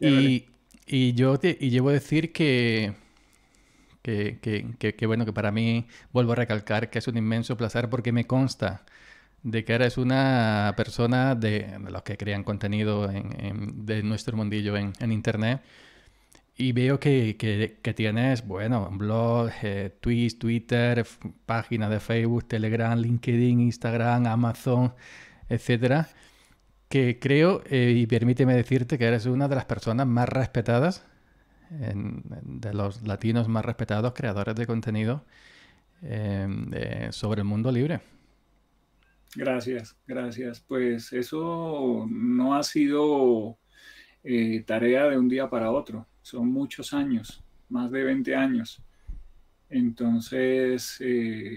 Y, yo te, llevo a decir que que, bueno, que para mí, vuelvo a recalcar que es un inmenso placer porque me consta de que eres una persona de, los que crean contenido en, de nuestro mundillo en, Internet. Y veo que, tienes, bueno, blog, eh, Twitter, página de Facebook, Telegram, LinkedIn, Instagram, Amazon, etcétera que creo, eh, y permíteme decirte que eres una de las personas más respetadas, de los latinos más respetados creadores de contenido em, sobre el mundo libre. Gracias, gracias. Pues eso no ha sido eh, tarea de un día para otro, son muchos años, más de 20 años. Entonces, eh,